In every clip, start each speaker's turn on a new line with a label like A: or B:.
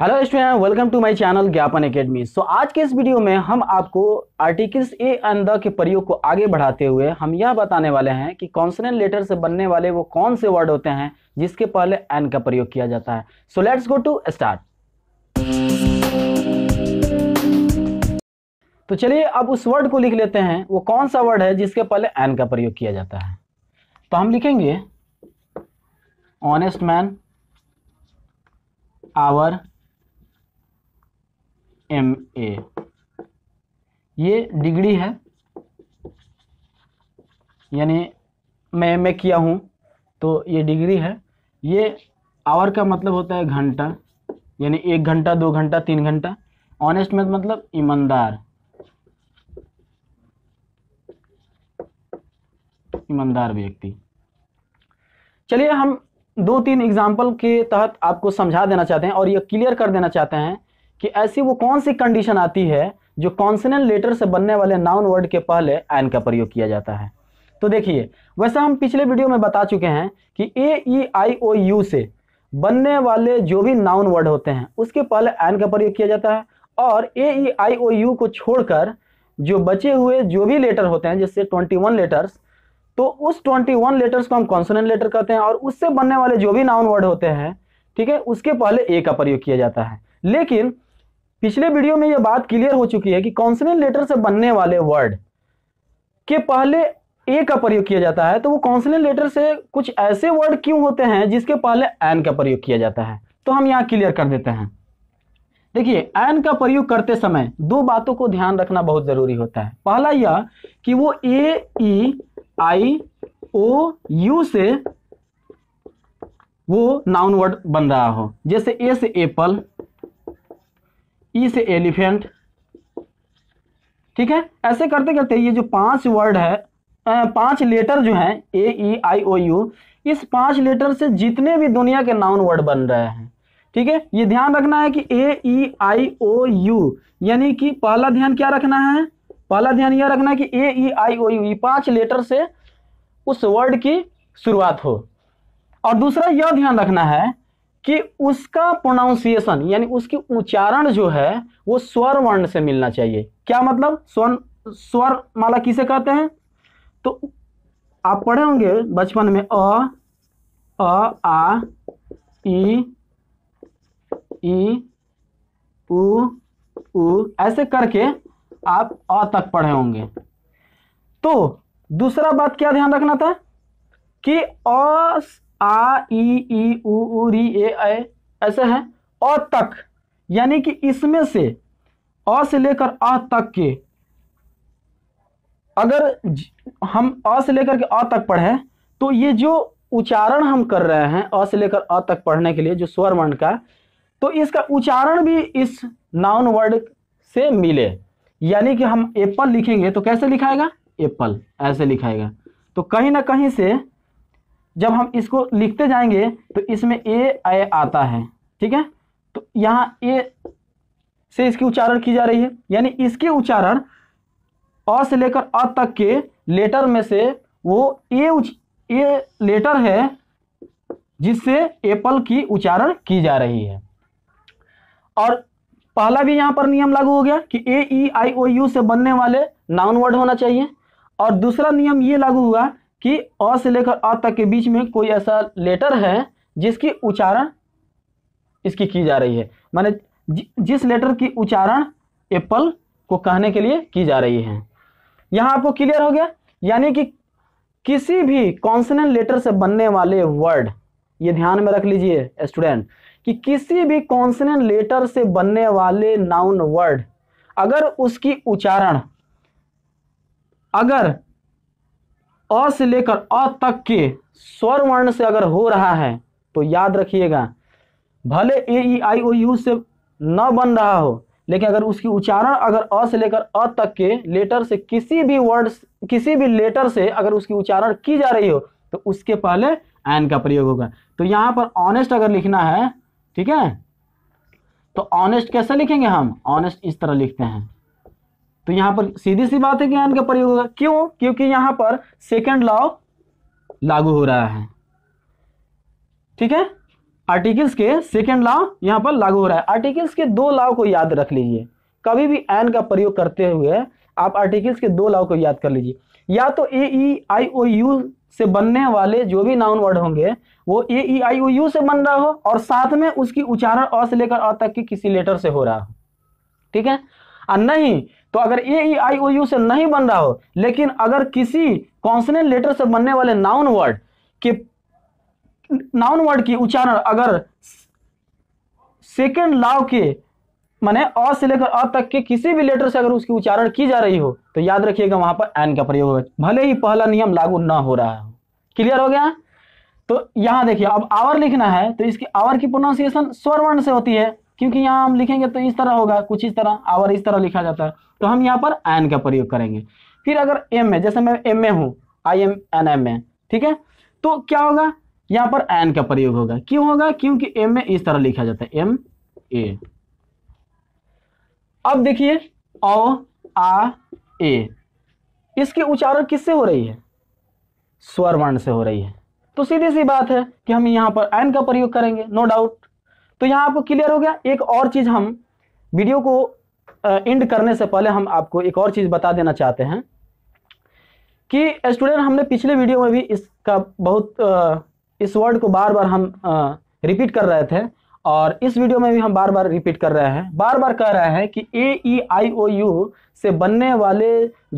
A: hello student welcome to my channel Gyapan academy so आज के इस वीडियो में हम आपको आर्टिकल्स ए एंड द के प्रयोग को आगे बढ़ाते हुए हम यह बताने वाले हैं कि कॉन्सनेंट लेटर से बनने वाले वो कौन से वर्ड होते हैं जिसके पहले एन का प्रयोग किया जाता है so let's go to start तो चलिए अब उस वर्ड को लिख लेते हैं वो कौन सा वर्ड है जिसके पहले एन का प्रयोग किया जाता है तो हम लिखेंगे honest man hour M A ये डिग्री है यानी मैं एम ए किया हूँ तो ये डिग्री है ये आवर का मतलब होता है घंटा यानी एक घंटा दो घंटा तीन घंटा ऑनेस्ट में मतलब ईमानदार ईमानदार व्यक्ति चलिए हम दो तीन एग्जाम्पल के तहत आपको समझा देना चाहते हैं और ये क्लियर कर देना चाहते हैं कि ऐसी वो कौन सी कंडीशन आती है जो कॉन्सनेंट लेटर से बनने वाले नाउन वर्ड के पहले एन का प्रयोग किया जाता है तो देखिए वैसे हम पिछले वीडियो में बता चुके हैं कि ए ई आई ओ यू से बनने वाले जो भी नाउन वर्ड होते हैं उसके पहले एन का प्रयोग किया जाता है और ए ई आई ओ यू को छोड़कर जो बचे हुए जो भी लेटर होते हैं जैसे ट्वेंटी वन लेटर्स तो उस ट्वेंटी वन लेटर्स को हम कॉन्सोनेंट लेटर कहते हैं और उससे बनने वाले जो भी नाउन वर्ड होते हैं ठीक है उसके पहले ए का प्रयोग किया जाता है लेकिन पिछले वीडियो में यह बात क्लियर हो चुकी है कि कॉन्सनेंट लेटर से बनने वाले वर्ड के पहले ए का प्रयोग किया जाता है तो वो कॉन्सनेंट लेटर से कुछ ऐसे वर्ड क्यों होते हैं जिसके पहले एन का प्रयोग किया जाता है तो हम यहां क्लियर कर देते हैं देखिए एन का प्रयोग करते समय दो बातों को ध्यान रखना बहुत जरूरी होता है पहला यह कि वो ए ई आई ओ यू से वो नाउन वर्ड बन रहा हो जैसे ए से एप्पल ई e से एलिफेंट ठीक है ऐसे करते करते ये जो पांच वर्ड है पांच लेटर जो है ए ई आई ओ यू इस पांच लेटर से जितने भी दुनिया के नाउन वर्ड बन रहे हैं ठीक है ये ध्यान रखना है कि ए ई आई ओ यू यानी कि पहला ध्यान क्या रखना है पहला ध्यान यह रखना है कि ए ई आई ओ यू ये पांच लेटर से उस वर्ड की शुरुआत हो और दूसरा यह ध्यान रखना है कि उसका प्रोनाउंसिएशन यानी उसकी उच्चारण जो है वो स्वर वर्ण से मिलना चाहिए क्या मतलब स्वर्ण स्वर माला किसे कहते हैं तो आप पढ़े होंगे बचपन में अ अ आ ई ई उ उ ऐसे करके आप अ तक पढ़े होंगे तो दूसरा बात क्या ध्यान रखना था कि अ आ ई ई उ री ए ऐ ऐसे हैं अ तक यानी कि इसमें से अ से लेकर अ तक के अगर हम अ से लेकर के अ तक पढ़ें तो ये जो उच्चारण हम कर रहे हैं अ से लेकर अ तक पढ़ने के लिए जो स्वर वर्ण का तो इसका उच्चारण भी इस नाउन वर्ड से मिले यानी कि हम एप्पल लिखेंगे तो कैसे लिखाएगा एप्पल ऐसे लिखाएगा तो कहीं ना कहीं से जब हम इसको लिखते जाएंगे तो इसमें ए आय आता है ठीक है तो यहाँ ए से इसकी उच्चारण की जा रही है यानी इसके उच्चारण अ से लेकर अ तक के लेटर में से वो ए उच ए लेटर है जिससे एप्पल की उच्चारण की जा रही है और पहला भी यहाँ पर नियम लागू हो गया कि ए ई आई ओ यू से बनने वाले नाउन वर्ड होना चाहिए और दूसरा नियम ये लागू हुआ कि अ से लेकर अ तक के बीच में कोई ऐसा लेटर है जिसकी उच्चारण इसकी की जा रही है माने जिस लेटर की उच्चारण एप्पल को कहने के लिए की जा रही है यहाँ आपको क्लियर हो गया यानी कि किसी भी कॉन्सनेंट लेटर से बनने वाले वर्ड ये ध्यान में रख लीजिए स्टूडेंट कि किसी भी कॉन्सनेंट लेटर से बनने वाले नाउन वर्ड अगर उसकी उच्चारण अगर अ से लेकर अ तक के स्वर वर्ण से अगर हो रहा है तो याद रखिएगा भले ए ई आई ओ यू से न बन रहा हो लेकिन अगर उसकी उच्चारण अगर अ से लेकर अ तक के लेटर से किसी भी वर्ड किसी भी लेटर से अगर उसकी उच्चारण की जा रही हो तो उसके पहले एन का प्रयोग होगा तो यहां पर ऑनेस्ट अगर लिखना है ठीक है तो ऑनेस्ट कैसे लिखेंगे हम ऑनेस्ट इस तरह लिखते हैं तो यहां पर सीधी सी बात है कि एन का प्रयोग होगा क्यों क्योंकि यहां पर सेकेंड लॉ लागू हो रहा है ठीक है आर्टिकल्स के सेकेंड लॉ यहां पर लागू हो रहा है आर्टिकल्स के दो लॉ को याद रख लीजिए कभी भी एन का प्रयोग करते हुए आप आर्टिकल्स के दो लॉ को याद कर लीजिए या तो ए ई आई ओ यू से बनने वाले जो भी नाउन वर्ड होंगे वो ए ई आई ओ यू से बन रहा हो और साथ में उसकी उच्चारण अ से लेकर अ तक की किसी लेटर से हो रहा हो ठीक है और नहीं तो अगर ए ई आई ओ यू से नहीं बन रहा हो लेकिन अगर किसी कॉन्सनेंट लेटर से बनने वाले नाउन वर्ड के नाउन वर्ड की उच्चारण अगर सेकेंड लाव के माने अ से लेकर अ तक के किसी भी लेटर से अगर उसकी उच्चारण की जा रही हो तो याद रखिएगा वहां पर एन का प्रयोग होगा भले ही पहला नियम लागू ना हो रहा हो क्लियर हो गया तो यहां देखिए अब आवर लिखना है तो इसकी आवर की प्रोनाउंसिएशन स्वर वर्ण से होती है क्योंकि यहाँ हम लिखेंगे तो इस तरह होगा कुछ इस तरह आवर इस तरह लिखा जाता है तो हम यहाँ पर एन का प्रयोग करेंगे फिर अगर एम ए जैसे मैं एम ए हूँ I am an M A ठीक है तो क्या होगा यहाँ पर एन का प्रयोग होगा क्यों होगा क्योंकि एम ए इस तरह लिखा जाता है एम ए अब देखिए ओ आ ए इसकी उच्चारण किससे हो रही है स्वर वर्ण से हो रही है तो सीधी सी बात है कि हम यहाँ पर एन का प्रयोग करेंगे नो डाउट तो यहाँ आपको क्लियर हो गया एक और चीज़ हम वीडियो को एंड करने से पहले हम आपको एक और चीज़ बता देना चाहते हैं कि स्टूडेंट हमने पिछले वीडियो में भी इसका बहुत इस वर्ड को बार बार हम रिपीट कर रहे थे और इस वीडियो में भी हम बार बार रिपीट कर रहे हैं बार बार कह रहे हैं कि ए ई आई ओ यू से बनने वाले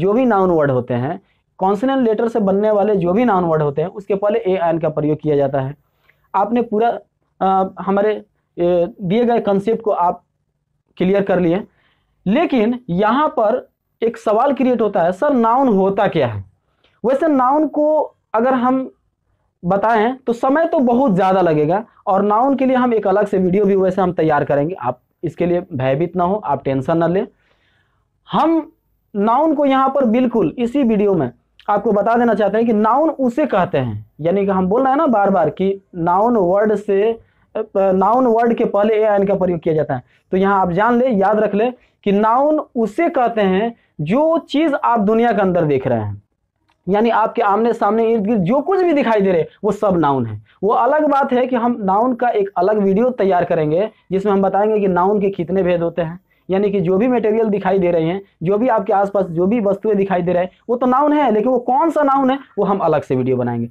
A: जो भी नाउन वर्ड होते हैं कॉन्सनेंट लेटर से बनने वाले जो भी नाउन वर्ड होते हैं उसके पहले ए आई एन का प्रयोग किया जाता है आपने पूरा आ, हमारे दिए गए कंसेप्ट को आप क्लियर कर लिए लेकिन यहाँ पर एक सवाल क्रिएट होता है सर नाउन होता क्या है वैसे नाउन को अगर हम बताएं तो समय तो बहुत ज़्यादा लगेगा और नाउन के लिए हम एक अलग से वीडियो भी वैसे हम तैयार करेंगे आप इसके लिए भयभीत ना हो आप टेंशन ना लें हम नाउन को यहाँ पर बिल्कुल इसी वीडियो में आपको बता देना चाहते हैं कि नाउन उसे कहते हैं यानी कि हम बोल रहे हैं ना बार बार कि नाउन वर्ड से नाउन वर्ड के पहले ए एन का प्रयोग किया जाता है तो यहाँ आप जान ले याद रख ले कि नाउन उसे कहते हैं जो चीज़ आप दुनिया के अंदर देख रहे हैं यानी आपके आमने सामने इर्द गिर्द जो कुछ भी दिखाई दे रहे वो सब नाउन है वो अलग बात है कि हम नाउन का एक अलग वीडियो तैयार करेंगे जिसमें हम बताएंगे कि नाउन के कितने भेद होते हैं यानी कि जो भी मटेरियल दिखाई दे रहे हैं जो भी आपके आसपास जो भी वस्तुएं दिखाई दे रहे हैं वो तो नाउन है लेकिन वो कौन सा नाउन है वो हम अलग से वीडियो बनाएंगे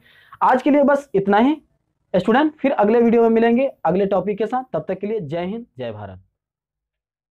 A: आज के लिए बस इतना ही स्टूडेंट फिर अगले वीडियो में मिलेंगे अगले टॉपिक के साथ तब तक के लिए जय हिंद जय भारत